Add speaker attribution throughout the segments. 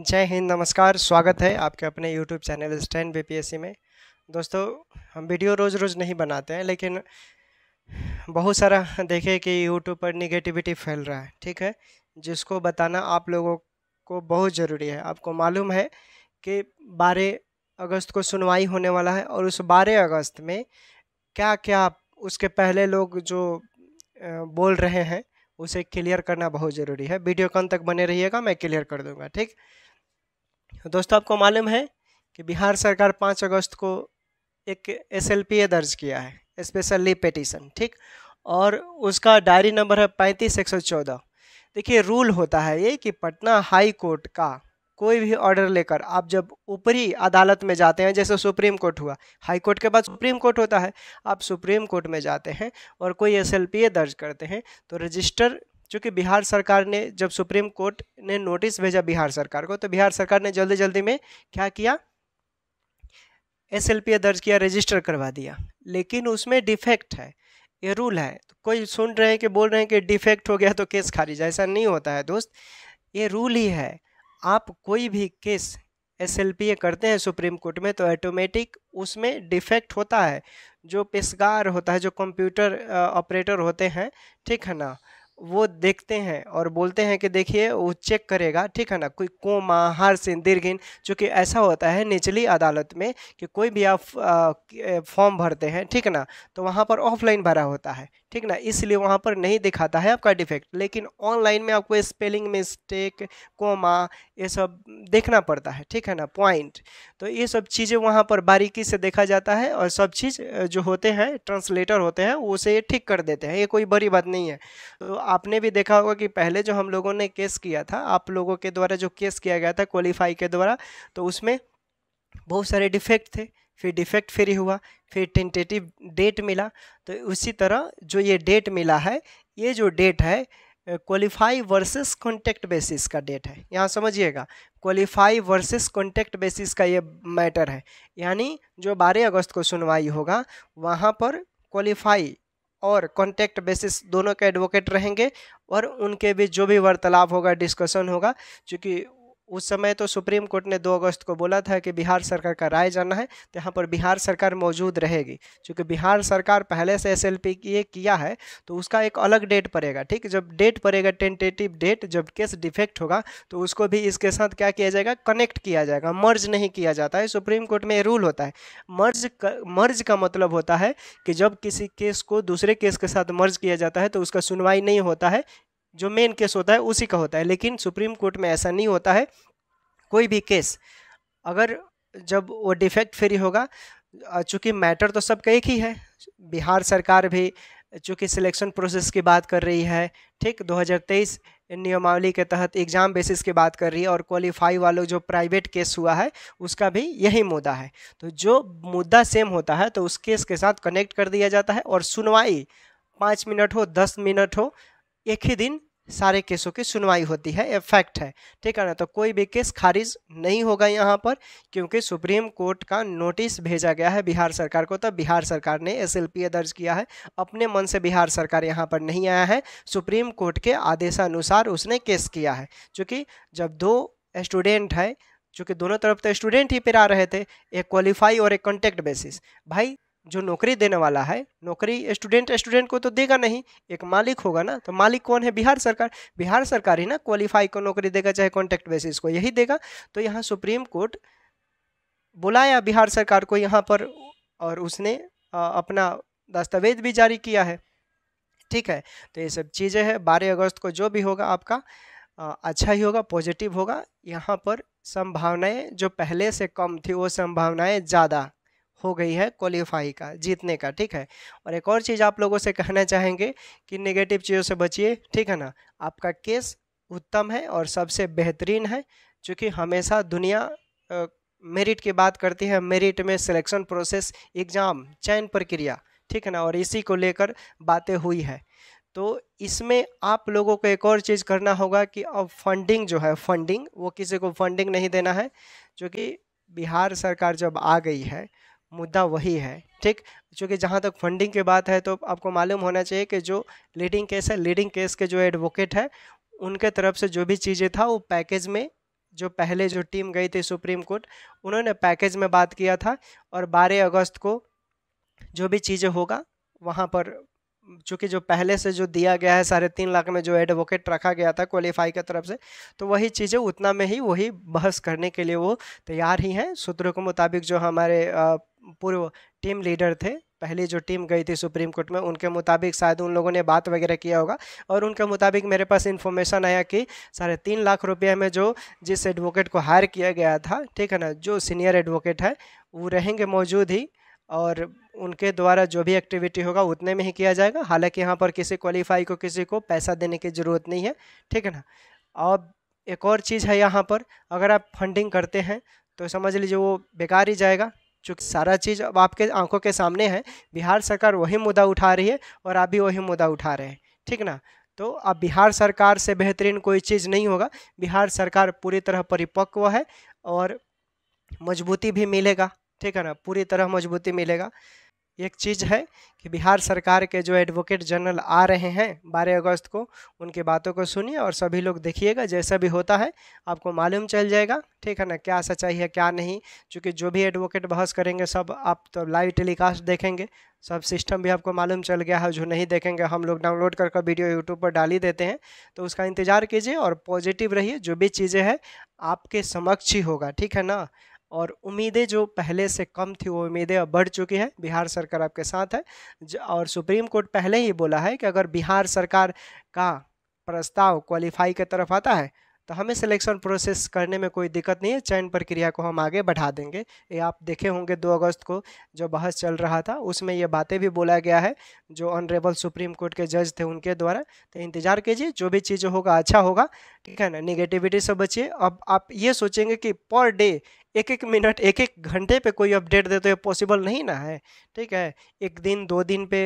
Speaker 1: जय हिंद नमस्कार स्वागत है आपके अपने यूट्यूब चैनल स्टैंड बीपीएससी में दोस्तों हम वीडियो रोज़ रोज़ नहीं बनाते हैं लेकिन बहुत सारा देखे कि यूट्यूब पर निगेटिविटी फैल रहा है ठीक है जिसको बताना आप लोगों को बहुत ज़रूरी है आपको मालूम है कि बारह अगस्त को सुनवाई होने वाला है और उस बारह अगस्त में क्या क्या उसके पहले लोग जो बोल रहे हैं उसे क्लियर करना बहुत ज़रूरी है वीडियो कॉन तक बने रहिएगा मैं क्लियर कर दूंगा ठीक तो दोस्तों आपको मालूम है कि बिहार सरकार पाँच अगस्त को एक एस दर्ज किया है स्पेशल ली पेटिशन ठीक और उसका डायरी नंबर है पैंतीस एक सौ चौदह देखिए रूल होता है ये कि पटना हाई कोर्ट का कोई भी ऑर्डर लेकर आप जब ऊपरी अदालत में जाते हैं जैसे सुप्रीम कोर्ट हुआ हाई कोर्ट के बाद सुप्रीम कोर्ट होता है आप सुप्रीम कोर्ट में जाते हैं और कोई एस दर्ज करते हैं तो रजिस्टर चूँकि बिहार सरकार ने जब सुप्रीम कोर्ट ने नोटिस भेजा बिहार सरकार को तो बिहार सरकार ने जल्दी जल्दी में क्या किया एस दर्ज किया रजिस्टर करवा दिया लेकिन उसमें डिफेक्ट है ये रूल है तो कोई सुन रहे हैं कि बोल रहे हैं कि डिफेक्ट हो गया तो केस खारिज ऐसा नहीं होता है दोस्त ये रूल ही है आप कोई भी केस एस करते हैं सुप्रीम कोर्ट में तो ऑटोमेटिक उसमें डिफेक्ट होता है जो पेशगार होता है जो कंप्यूटर ऑपरेटर होते हैं ठीक है ना वो देखते हैं और बोलते हैं कि देखिए वो चेक करेगा ठीक है ना कोई कोमा हर सिंह दीर्घिन चूँकि ऐसा होता है निचली अदालत में कि कोई भी आप फॉर्म भरते हैं ठीक है ना तो वहाँ पर ऑफलाइन भरा होता है ठीक ना इसलिए वहाँ पर नहीं दिखाता है आपका डिफेक्ट लेकिन ऑनलाइन में आपको स्पेलिंग मिस्टेक कोमा ये सब देखना पड़ता है ठीक है ना पॉइंट तो ये सब चीज़ें वहाँ पर बारीकी से देखा जाता है और सब चीज़ जो होते हैं ट्रांसलेटर होते हैं उसे ठीक कर देते हैं ये कोई बड़ी बात नहीं है तो आपने भी देखा होगा कि पहले जो हम लोगों ने केस किया था आप लोगों के द्वारा जो केस किया गया था क्वालिफाई के द्वारा तो उसमें बहुत सारे डिफेक्ट थे फिर डिफेक्ट फ्री हुआ फिर टेंटेटिव डेट मिला तो उसी तरह जो ये डेट मिला है ये जो डेट है क्वालिफाई वर्सेस कॉन्टैक्ट बेसिस का डेट है यहाँ समझिएगा क्वालिफाई वर्सेस कॉन्टैक्ट बेसिस का ये मैटर है यानी जो 12 अगस्त को सुनवाई होगा वहाँ पर क्वालिफाई और कॉन्टैक्ट बेसिस दोनों के एडवोकेट रहेंगे और उनके बीच जो भी वार्तालाप होगा डिस्कशन होगा चूँकि उस समय तो सुप्रीम कोर्ट ने 2 अगस्त को बोला था कि बिहार सरकार का राय जाना है तो यहाँ पर बिहार सरकार मौजूद रहेगी क्योंकि बिहार सरकार पहले से एस एल पी ये किया है तो उसका एक अलग डेट पड़ेगा ठीक जब डेट पड़ेगा टेंटेटिव डेट जब केस डिफेक्ट होगा तो उसको भी इसके साथ क्या किया जाएगा कनेक्ट किया जाएगा मर्ज नहीं किया जाता है सुप्रीम कोर्ट में रूल होता है मर्ज मर्ज का मतलब होता है कि जब किसी केस को दूसरे केस के साथ मर्ज किया जाता है तो उसका सुनवाई नहीं होता है जो मेन केस होता है उसी का होता है लेकिन सुप्रीम कोर्ट में ऐसा नहीं होता है कोई भी केस अगर जब वो डिफेक्ट फ्री होगा चूँकि मैटर तो सब एक ही है बिहार सरकार भी चूँकि सिलेक्शन प्रोसेस की बात कर रही है ठीक 2023 नियमावली के तहत एग्ज़ाम बेसिस की बात कर रही है और क्वालिफाई वालों जो प्राइवेट केस हुआ है उसका भी यही मुद्दा है तो जो मुद्दा सेम होता है तो उस केस के साथ कनेक्ट कर दिया जाता है और सुनवाई पाँच मिनट हो दस मिनट हो एक ही दिन सारे केसों की सुनवाई होती है ये फैक्ट है ठीक है ना तो कोई भी केस खारिज नहीं होगा यहाँ पर क्योंकि सुप्रीम कोर्ट का नोटिस भेजा गया है बिहार सरकार को तो बिहार सरकार ने एस दर्ज किया है अपने मन से बिहार सरकार यहाँ पर नहीं आया है सुप्रीम कोर्ट के आदेशानुसार उसने केस किया है चूँकि जब दो स्टूडेंट है चूँकि दोनों तरफ तो स्टूडेंट ही पिरा रहे थे एक क्वालिफाई और एक कॉन्टेक्ट बेसिस भाई जो नौकरी देने वाला है नौकरी स्टूडेंट स्टूडेंट को तो देगा नहीं एक मालिक होगा ना तो मालिक कौन है बिहार सरकार बिहार सरकार ही ना क्वालिफाई को नौकरी देगा चाहे कॉन्ट्रैक्ट बेसिस को यही देगा तो यहाँ सुप्रीम कोर्ट बुलाया बिहार सरकार को यहाँ पर और उसने अपना दस्तावेज भी जारी किया है ठीक है तो ये सब चीज़ें हैं बारह अगस्त को जो भी होगा आपका अच्छा ही होगा पॉजिटिव होगा यहाँ पर संभावनाएं जो पहले से कम थी वो संभावनाएं ज़्यादा हो गई है क्वालिफाई का जीतने का ठीक है और एक और चीज़ आप लोगों से कहना चाहेंगे कि नेगेटिव चीज़ों से बचिए ठीक है ना आपका केस उत्तम है और सबसे बेहतरीन है चूँकि हमेशा दुनिया मेरिट की बात करती है मेरिट में सिलेक्शन प्रोसेस एग्ज़ाम चयन प्रक्रिया ठीक है ना और इसी को लेकर बातें हुई है तो इसमें आप लोगों को एक और चीज़ करना होगा कि अब फंडिंग जो है फंडिंग वो किसी को फंडिंग नहीं देना है क्योंकि बिहार सरकार जब आ गई है मुद्दा वही है ठीक चूँकि जहाँ तक फंडिंग की बात है तो आपको मालूम होना चाहिए कि जो लीडिंग केस है लीडिंग केस के जो एडवोकेट है उनके तरफ से जो भी चीज़ें था वो पैकेज में जो पहले जो टीम गई थी सुप्रीम कोर्ट उन्होंने पैकेज में बात किया था और 12 अगस्त को जो भी चीज़ें होगा वहाँ पर चूँकि जो पहले से जो दिया गया है साढ़े तीन लाख में जो एडवोकेट रखा गया था क्वालिफाई की तरफ से तो वही चीज़ें उतना में ही वही बहस करने के लिए वो तैयार ही हैं सूत्रों के मुताबिक जो हमारे पूर्व टीम लीडर थे पहले जो टीम गई थी सुप्रीम कोर्ट में उनके मुताबिक शायद उन लोगों ने बात वगैरह किया होगा और उनके मुताबिक मेरे पास इन्फॉर्मेशन आया कि साढ़े तीन लाख रुपये में जो जिस एडवोकेट को हायर किया गया था ठीक है ना जो सीनियर एडवोकेट है वो रहेंगे मौजूद ही और उनके द्वारा जो भी एक्टिविटी होगा उतने में ही किया जाएगा हालांकि यहाँ पर किसी क्वालिफाई को किसी को पैसा देने की ज़रूरत नहीं है ठीक है ना अब एक और चीज़ है यहाँ पर अगर आप फंडिंग करते हैं तो समझ लीजिए वो बेकार ही जाएगा चूँकि सारा चीज़ अब आपके आंखों के सामने है बिहार सरकार वही मुद्दा उठा रही है और आप भी वही मुद्दा उठा रहे हैं ठीक ना तो अब बिहार सरकार से बेहतरीन कोई चीज़ नहीं होगा बिहार सरकार पूरी तरह परिपक्व है और मजबूती भी मिलेगा ठीक है ना पूरी तरह मजबूती मिलेगा एक चीज़ है कि बिहार सरकार के जो एडवोकेट जनरल आ रहे हैं बारह अगस्त को उनकी बातों को सुनिए और सभी लोग देखिएगा जैसा भी होता है आपको मालूम चल जाएगा ठीक है ना क्या सच्चाई है क्या नहीं क्योंकि जो भी एडवोकेट बहस करेंगे सब आप तो लाइव टेलीकास्ट देखेंगे सब सिस्टम भी आपको मालूम चल गया है जो नहीं देखेंगे हम लोग डाउनलोड कर कर वीडियो यूट्यूब पर डाल ही देते हैं तो उसका इंतज़ार कीजिए और पॉजिटिव रहिए जो भी चीज़ें हैं आपके समक्ष ही होगा ठीक है ना और उम्मीदें जो पहले से कम थी वो उम्मीदें अब बढ़ चुकी हैं बिहार सरकार आपके साथ है और सुप्रीम कोर्ट पहले ही बोला है कि अगर बिहार सरकार का प्रस्ताव क्वालिफाई के तरफ आता है तो हमें सिलेक्शन प्रोसेस करने में कोई दिक्कत नहीं है चयन प्रक्रिया को हम आगे बढ़ा देंगे ये आप देखे होंगे 2 अगस्त को जो बहस चल रहा था उसमें ये बातें भी बोला गया है जो ऑनरेबल सुप्रीम कोर्ट के जज थे उनके द्वारा तो इंतज़ार कीजिए जो भी चीज़ होगा अच्छा होगा ठीक है ना निगेटिविटी से बचिए अब आप ये सोचेंगे कि पर डे एक एक मिनट एक एक घंटे पे कोई अपडेट दे तो ये पॉसिबल नहीं ना है ठीक है एक दिन दो दिन पे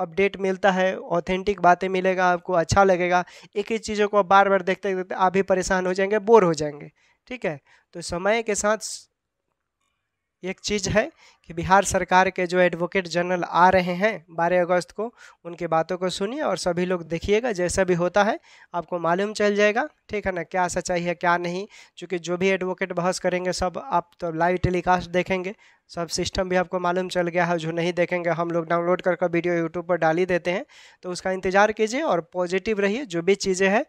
Speaker 1: अपडेट मिलता है ऑथेंटिक बातें मिलेगा आपको अच्छा लगेगा एक ही चीज़ों को बार बार देखते देखते आप भी परेशान हो जाएंगे बोर हो जाएंगे ठीक है तो समय के साथ एक चीज़ है कि बिहार सरकार के जो एडवोकेट जनरल आ रहे हैं बारह अगस्त को उनकी बातों को सुनिए और सभी लोग देखिएगा जैसा भी होता है आपको मालूम चल जाएगा ठीक है ना क्या सच्चाई है क्या नहीं क्योंकि जो भी एडवोकेट बहस करेंगे सब आप तो लाइव टेलीकास्ट देखेंगे सब सिस्टम भी आपको मालूम चल गया है जो नहीं देखेंगे हम लोग डाउनलोड कर कर वीडियो यूट्यूब पर डाल ही देते हैं तो उसका इंतज़ार कीजिए और पॉजिटिव रहिए जो भी चीज़ें हैं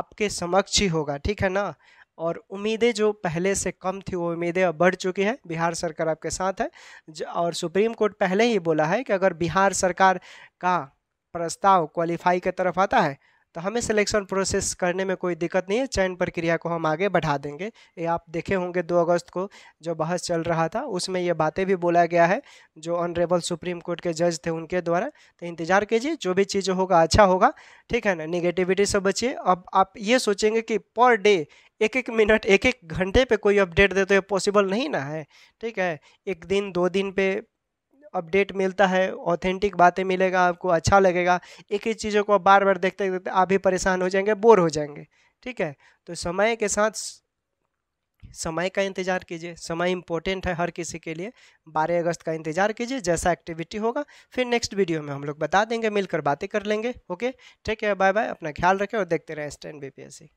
Speaker 1: आपके समक्ष ही होगा ठीक है ना और उम्मीदें जो पहले से कम थी वो उम्मीदें अब बढ़ चुकी हैं बिहार सरकार आपके साथ है और सुप्रीम कोर्ट पहले ही बोला है कि अगर बिहार सरकार का प्रस्ताव क्वालिफाई की तरफ आता है तो हमें सिलेक्शन प्रोसेस करने में कोई दिक्कत नहीं है चयन प्रक्रिया को हम आगे बढ़ा देंगे ये आप देखे होंगे दो अगस्त को जो बहस चल रहा था उसमें ये बातें भी बोला गया है जो ऑनरेबल सुप्रीम कोर्ट के जज थे उनके द्वारा तो इंतज़ार कीजिए जो भी चीज़ होगा अच्छा होगा ठीक है ना निगेटिविटी से बचिए अब आप ये सोचेंगे कि पर डे एक एक मिनट एक एक घंटे पे कोई अपडेट दे तो ये पॉसिबल नहीं ना है ठीक है एक दिन दो दिन पे अपडेट मिलता है ऑथेंटिक बातें मिलेगा आपको अच्छा लगेगा एक ही चीज़ों को आप बार बार देखते देखते आप भी परेशान हो जाएंगे बोर हो जाएंगे ठीक है तो समय के साथ समय का इंतज़ार कीजिए समय इंपॉर्टेंट है हर किसी के लिए 12 अगस्त का इंतज़ार कीजिए जैसा एक्टिविटी होगा फिर नेक्स्ट वीडियो में हम लोग बता देंगे मिलकर बातें कर लेंगे ओके ठीक है बाय बाय अपना ख्याल रखें और देखते रहें स्टैंड बी